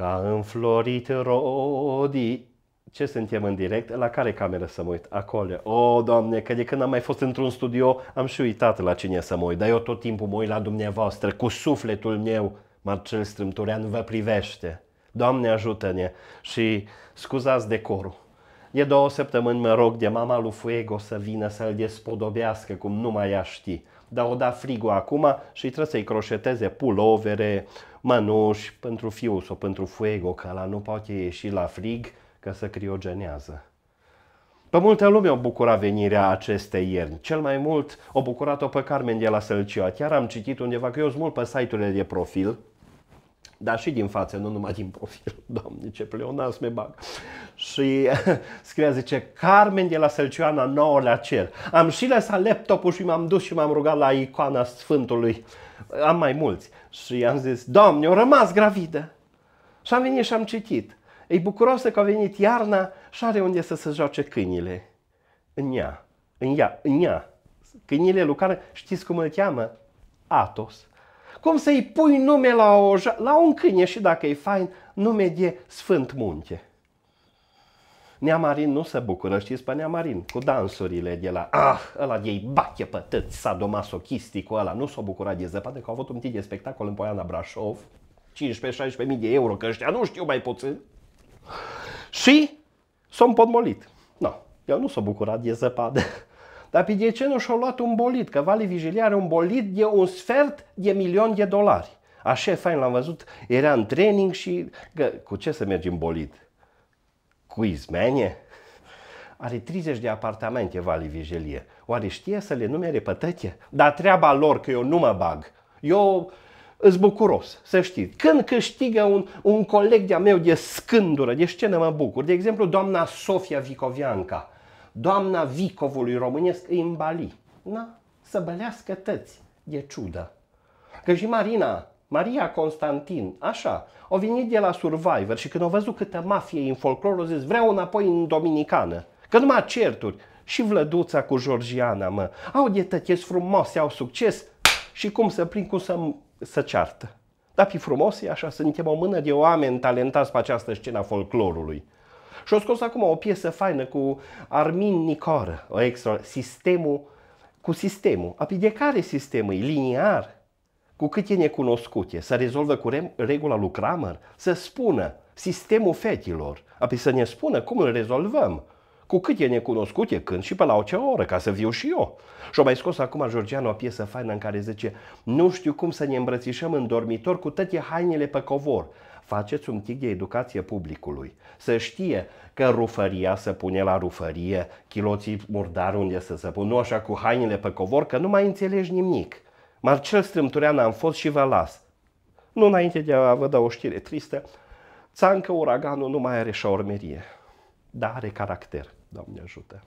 Ca înflorit rodi. Ce suntem în direct? La care cameră să mă uit? Acolo. O, oh, doamne, că de când am mai fost într-un studio, am și uitat la cine să mă uit. Dar eu tot timpul mă uit la dumneavoastră, cu sufletul meu. Marcel Strâmturean vă privește. Doamne ajută-ne și scuzați decorul. E două săptămâni mă rog de mama lui Fuego să vină să-l despodobească cum nu mai ea ști dar o da frigul acum și trebuie să-i croșeteze pulovere, mănuși pentru fiu sau pentru fuego, că la nu poate ieși la frig că să criogenează. Pe multă lume o bucura venirea acestei ierni. Cel mai mult o bucurat-o pe Carmen de la Sălcioa. Chiar am citit undeva că eu sunt mult pe site-urile de profil dar și din față, nu numai din profil. Doamne, ce me bag. Și scria, zice, Carmen de la Sălcioana nouă la cer. Am și lăsat laptopul și m-am dus și m-am rugat la icoana Sfântului. Am mai mulți. Și am zis, Doamne, o rămas gravidă. Și am venit și am citit. E bucuroasă că a venit iarna și are unde să se joace câinile. În ea, în ea, în ea. Câinile lui care știți cum îl cheamă? Atos. Cum să-i pui nume la, o, la un câine și dacă e fain, nume de Sfânt Munte. Neamarin nu se bucură, știți pe Neamarin, cu dansurile de la ah, ăla de i bache pătăți, sadomasochisticul ăla, nu s-a bucurat de zăpadă, că au avut un tip de spectacol în Poiana Brașov, 15 16000 mii de euro, că ăștia nu știu mai puțin. Și s-a împotmolit. Nu, no, el nu s-a bucurat de zăpadă. Dar nu și au luat un bolid, că Vale Vigilia are un bolid de un sfert de milion de dolari. Așa e fain, l-am văzut, era în training și că, cu ce să mergi în bolid? Cu izmenie? Are 30 de apartamente Vali Vigilie. Oare știe să le numere pe tăche? Dar treaba lor că eu nu mă bag. Eu îs bucuros, să știți. Când câștigă un, un coleg de-a meu de scândură, de scenă mă bucur. De exemplu, doamna Sofia Vicovianca doamna Vicovului românesc îi îmbali. Na, să bălească tăți. E ciudă. Că și Marina, Maria Constantin, așa, o venit de la Survivor și când o văzut câtă mafie în folclor, au zis, vreau înapoi în Dominicană, că numai certuri. Și Vlăduța cu Georgiana, mă, au de tătieți frumoase, au succes și cum să prind, cum să, să ceartă. Dar fi frumos, e așa, suntem o mână de oameni talentați pe această scenă folclorului. Și o scos acum o piesă faină cu Armin Nicor, o extra, sistemul cu sistemul. Apoi de care sistemul e liniar? Cu cât e necunoscut e, să rezolvă cu regula lui Kramer, să spună sistemul fetilor, apoi să ne spună cum îl rezolvăm. Cu cât e necunoscut, e când și pe la o ce oră, ca să viu și eu. Și-o mai scos acum Georgiana o piesă faină în care zice Nu știu cum să ne îmbrățișăm în dormitor cu toate hainele pe covor. Faceți un tic de educație publicului. Să știe că rufăria se pune la rufărie, chiloții murdar unde să se pun, nu așa cu hainele pe covor, că nu mai înțelegi nimic. Marcel Strâmturean am fost și vă las. Nu înainte de a vă da o știre tristă, țancă uraganul nu mai are șaormerie, dar are caracter. do mnie rzutę.